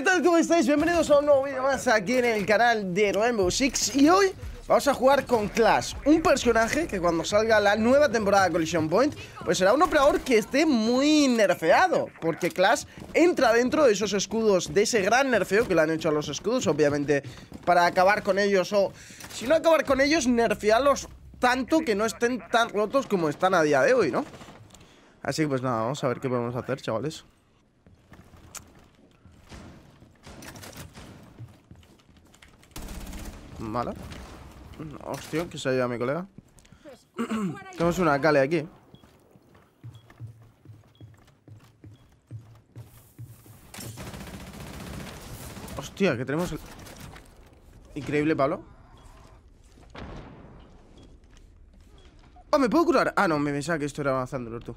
¿qué tal? ¿Cómo estáis? Bienvenidos a un nuevo vídeo más aquí en el canal de Rainbow Six Y hoy vamos a jugar con Clash Un personaje que cuando salga la nueva temporada de Collision Point Pues será un operador que esté muy nerfeado Porque Clash entra dentro de esos escudos De ese gran nerfeo que le han hecho a los escudos Obviamente para acabar con ellos O si no acabar con ellos, nerfearlos tanto que no estén tan rotos como están a día de hoy, ¿no? Así que pues nada, vamos a ver qué podemos hacer, chavales Mala Hostia, que se ha llevado mi colega Tenemos una Kale aquí Hostia, que tenemos el... Increíble, Pablo ¡Oh, me puedo curar! Ah, no, me pensaba que esto era avanzando, tú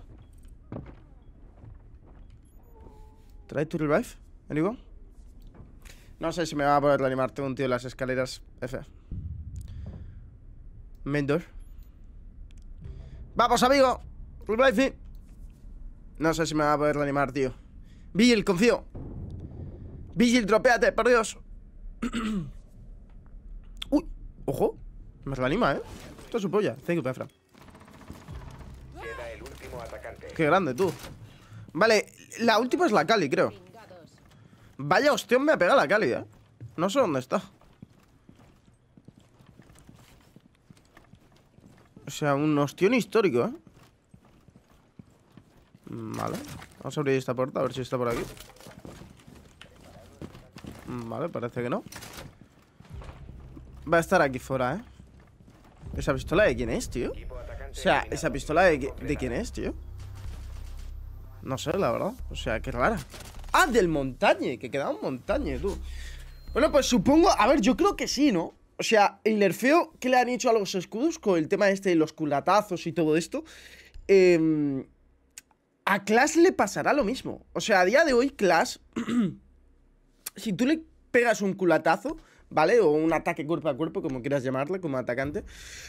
¿Trae tu revive, amigo? No sé si me va a poder animarte un tío en las escaleras F Mendor Vamos, amigo pues No sé si me va a poder animar, tío Vigil, confío Vigil, tropeate, por Dios Uy, ojo Me reanima, eh Esto es su polla Thank you, Qué grande, tú Vale, la última es la Cali, creo Vaya ostión me ha pegado la cálida. Eh. No sé dónde está. O sea, un ostión histórico, ¿eh? Vale. Vamos a abrir esta puerta, a ver si está por aquí. Vale, parece que no. Va a estar aquí fuera, ¿eh? ¿Esa pistola de quién es, tío? O sea, ¿esa pistola de, de quién es, tío? No sé, la verdad. O sea, qué rara. Ah, del montañe, que quedaba un montañe, tú. Bueno, pues supongo, a ver, yo creo que sí, ¿no? O sea, el nerfeo que le han hecho a los escudos con el tema este de los culatazos y todo esto, em, a Clash le pasará lo mismo. O sea, a día de hoy, Clash, si tú le pegas un culatazo, ¿vale? O un ataque cuerpo a cuerpo, como quieras llamarle, como atacante.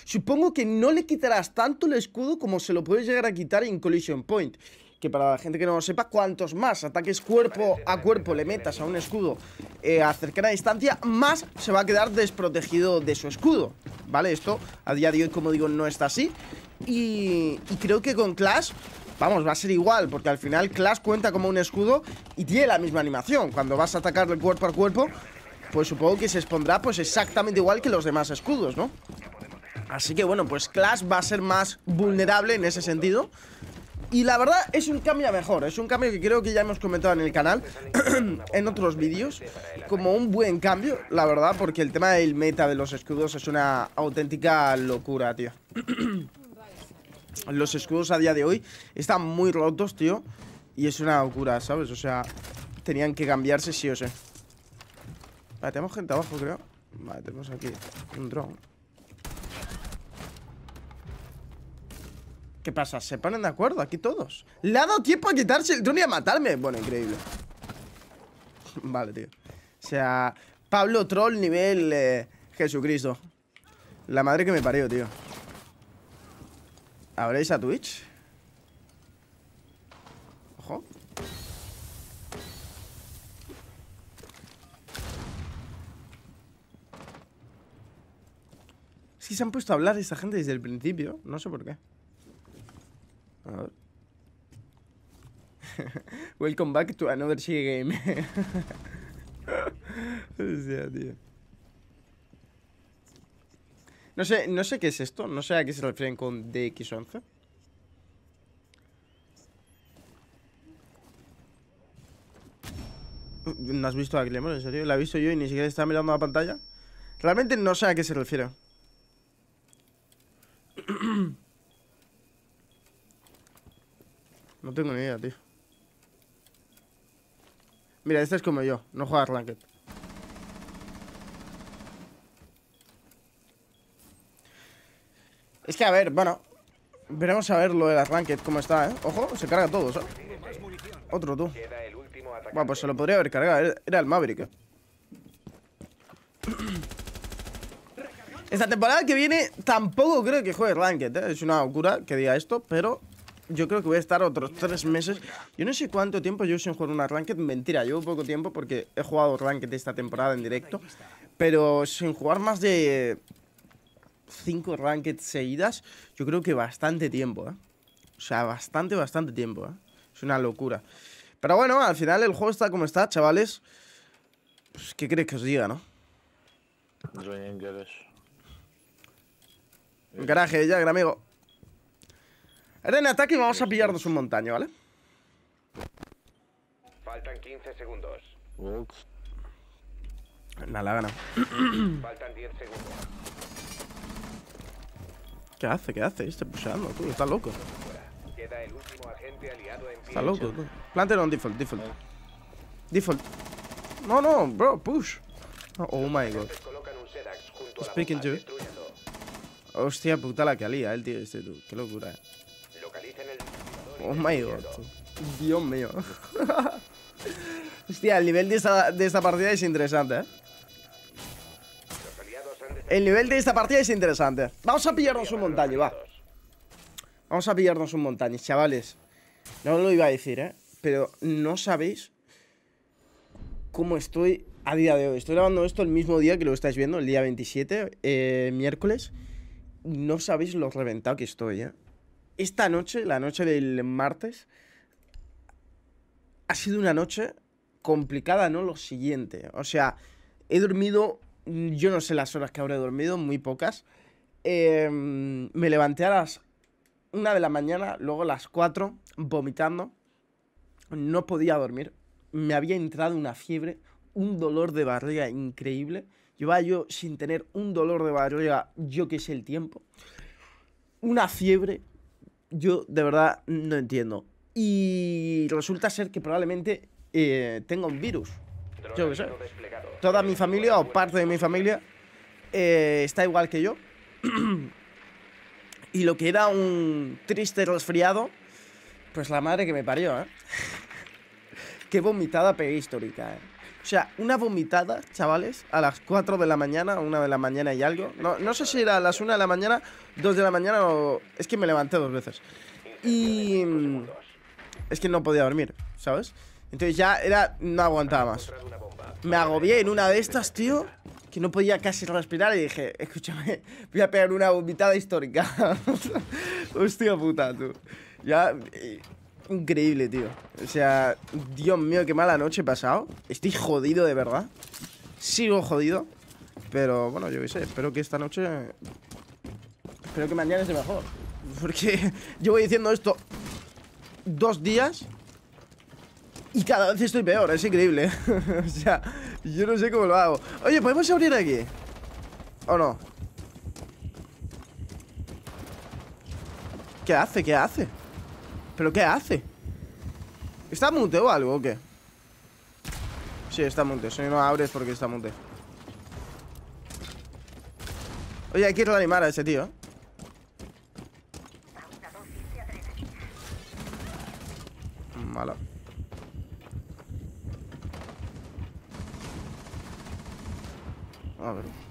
Supongo que no le quitarás tanto el escudo como se lo puedes llegar a quitar en Collision Point que para la gente que no lo sepa, cuantos más ataques cuerpo a cuerpo le metas a un escudo eh, a cercana distancia, más se va a quedar desprotegido de su escudo, ¿vale? Esto a día de hoy, como digo, no está así. Y, y creo que con Clash Vamos, va a ser igual, porque al final Clash cuenta como un escudo y tiene la misma animación. Cuando vas a atacarle cuerpo a cuerpo, pues supongo que se expondrá pues exactamente igual que los demás escudos, ¿no? Así que bueno, pues Clash va a ser más vulnerable en ese sentido y la verdad es un cambio a mejor Es un cambio que creo que ya hemos comentado en el canal En otros vídeos Como un buen cambio, la verdad Porque el tema del meta de los escudos es una auténtica locura, tío Los escudos a día de hoy están muy rotos, tío Y es una locura, ¿sabes? O sea, tenían que cambiarse sí o sí Vale, tenemos gente abajo, creo Vale, tenemos aquí un drone ¿Qué pasa? Se ponen de acuerdo aquí todos Le ha dado tiempo a quitarse el drone y a matarme Bueno, increíble Vale, tío O sea, Pablo Troll nivel eh, Jesucristo La madre que me parió, tío ¿Habréis a Twitch? Ojo Si se han puesto a hablar esta gente desde el principio No sé por qué Welcome back to another Shige game. No sé, no sé qué es esto. No sé a qué se refieren con DX11. ¿No has visto a Clemor, en serio? ¿La he visto yo y ni siquiera está mirando la pantalla? Realmente no sé a qué se refiere. No tengo ni idea, tío. Mira, este es como yo. No juega Ranked. Es que, a ver, bueno. Veremos a ver lo de la Ranked, cómo está, ¿eh? Ojo, se carga todo, ¿sabes? Otro, tú. Bueno, pues se lo podría haber cargado. Era el Maverick, eh. Esta temporada que viene tampoco creo que juegue Ranked, ¿eh? Es una locura que diga esto, pero yo creo que voy a estar otros tres meses. Yo no sé cuánto tiempo yo sin jugar una Ranked. Mentira, llevo poco tiempo porque he jugado Ranked esta temporada en directo. Pero sin jugar más de cinco Ranked seguidas, yo creo que bastante tiempo, ¿eh? O sea, bastante, bastante tiempo, ¿eh? Es una locura. Pero bueno, al final el juego está como está, chavales. Pues, ¿qué crees que os diga, no? Garaje, ya, gran amigo. Ahora en ataque y vamos a pillarnos un montaño, ¿vale? Faltan 15 segundos. Nada, la gana. Faltan 10 segundos. ¿Qué hace? ¿Qué hace? Está pushando, tú. Está loco. está loco, tú. en on default, default. Default. No, no, bro, push. Oh, my god. Speaking to. Hostia puta la que alía el tío este, tú. Qué locura, eh. Oh my god. Dios mío. Hostia, el nivel de esta, partida es interesante, ¿eh? El nivel de esta partida es interesante. Vamos a pillarnos un montaño, va. Vamos a pillarnos un montaño, chavales. No lo iba a decir, ¿eh? Pero no sabéis cómo estoy a día de hoy. Estoy grabando esto el mismo día que lo estáis viendo, el día 27, eh, miércoles. No sabéis lo reventado que estoy, ¿eh? esta noche, la noche del martes, ha sido una noche complicada, ¿no? Lo siguiente. O sea, he dormido, yo no sé las horas que habré dormido, muy pocas. Em, me levanté a las 1 de la mañana, luego a las 4, vomitando. No podía dormir. Me había entrado una fiebre, un dolor de barriga increíble. Llevaba yo sin tener un dolor de barriga, yo que sé el tiempo. Una fiebre, yo de verdad no entiendo. Y resulta ser que probablemente eh, tengo un virus. Yo Toda mi familia o parte de mi familia eh, está igual que yo. y lo que era un triste resfriado, pues la madre que me parió, ¿eh? qué vomitada histórica, ¿eh? O sea, una vomitada, chavales, a las 4 de la mañana, 1 de la mañana y algo. No, sé si era a las 1 de la mañana, 2 de la mañana o... Es que me levanté dos veces. Y... Mm, es que no podía dormir, ¿sabes? Entonces ya era... No aguantaba más. Me agobié en una de estas, tío, que no podía casi respirar y dije, escúchame, voy a pegar una vomitada histórica. Hostia puta, tú. Ya increíble, tío. O sea, Dios mío, qué mala noche he pasado. Estoy jodido de verdad. Sigo jodido. Pero bueno, yo qué sé, espero que esta noche... Espero que mañana esté mejor. Porque yo voy diciendo esto dos días y cada vez estoy peor, es increíble. o sea, yo no sé cómo lo hago. Oye, ¿podemos abrir aquí? ¿O no? ¿Qué hace? ¿Qué hace? ¿Pero qué hace? ¿Está mute o algo o qué? Sí, está mute. Si no abres porque está mute. Oye, hay que reanimar a ese tío. Mala A ver.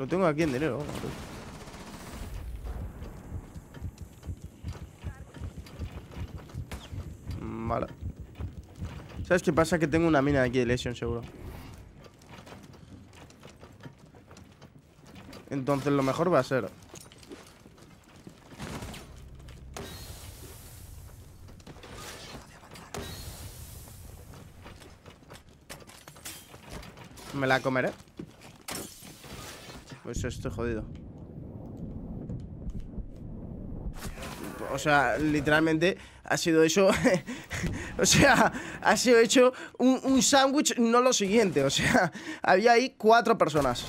Lo tengo aquí en dinero. Mm, vale. ¿Sabes qué pasa? Que tengo una mina aquí de lesión, seguro. Entonces lo mejor va a ser Me la comeré pues estoy jodido O sea, literalmente ha sido eso. o sea, ha sido hecho un, sándwich, no lo siguiente. O sea, había ahí cuatro personas.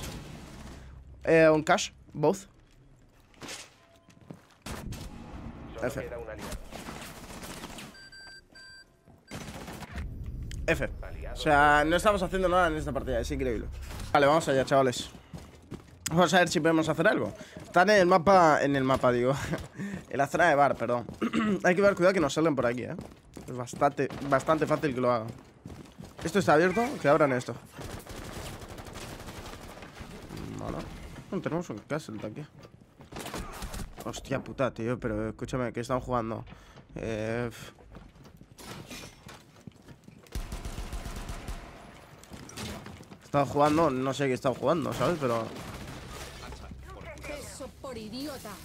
Eh, un cash, both. F. F. O sea, no estamos haciendo nada en esta partida, es increíble. Vale, vamos allá, chavales. Vamos a ver si podemos hacer algo. Están en el mapa... En el mapa, digo. en la zona de bar, perdón. Hay que ver cuidado que no salen por aquí, ¿eh? Es bastante, bastante fácil que lo haga Esto está abierto. Que abran esto. Bueno No tenemos un castle de aquí. Hostia puta, tío. Pero escúchame, que están jugando. Eh... Están jugando, no sé qué están jugando, ¿sabes? Pero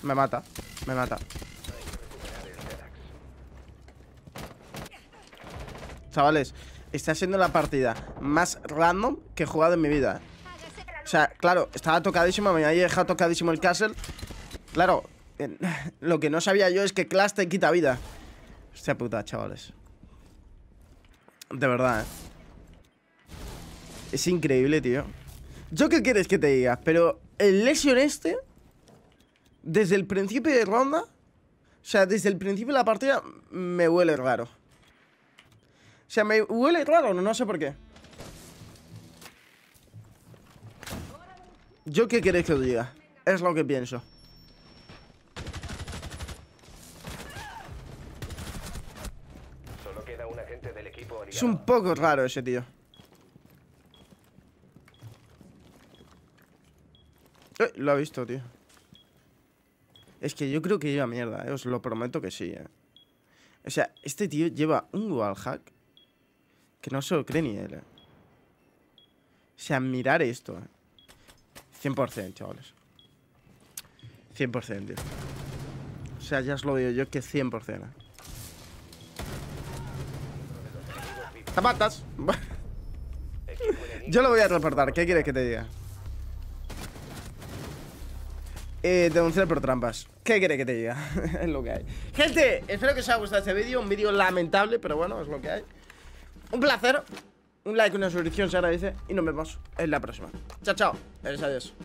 me mata. Me mata. Chavales, está siendo la partida más random que he jugado en mi vida. O sea, claro, estaba tocadísimo, me había dejado tocadísimo el castle. Claro, lo que no sabía yo es que Clash te quita vida. Hostia puta, chavales. De verdad, eh. Es increíble, tío. ¿Yo qué quieres que te diga? Pero el Lesion este desde el principio de ronda, o sea, desde el principio de la partida, me huele raro. O sea, me huele raro, no, sé por qué. ¿Yo qué queréis que os diga? Es lo que pienso. es un poco raro ese tío. Eh, lo ha visto, tío. Es que yo creo que lleva mierda, eh, os lo prometo que sí. ¿eh? O sea, este tío lleva un wallhack que no se lo cree ni él. ¿eh? O sea, mirar esto. 100%, eh. chavales. 100%, tío. O sea, ya os lo digo yo que 100%. Eh. ¡Zapatas! yo lo voy a transportar, ¿qué quieres que te diga? Eh, denunciar por trampas. ¿Qué quiere que te diga? es lo que hay. Gente, espero que os haya gustado este vídeo. Un vídeo lamentable, pero bueno, es lo que hay. Un placer. Un like, una suscripción se agradece. Y nos vemos en la próxima. Chao, chao. Adiós, adiós.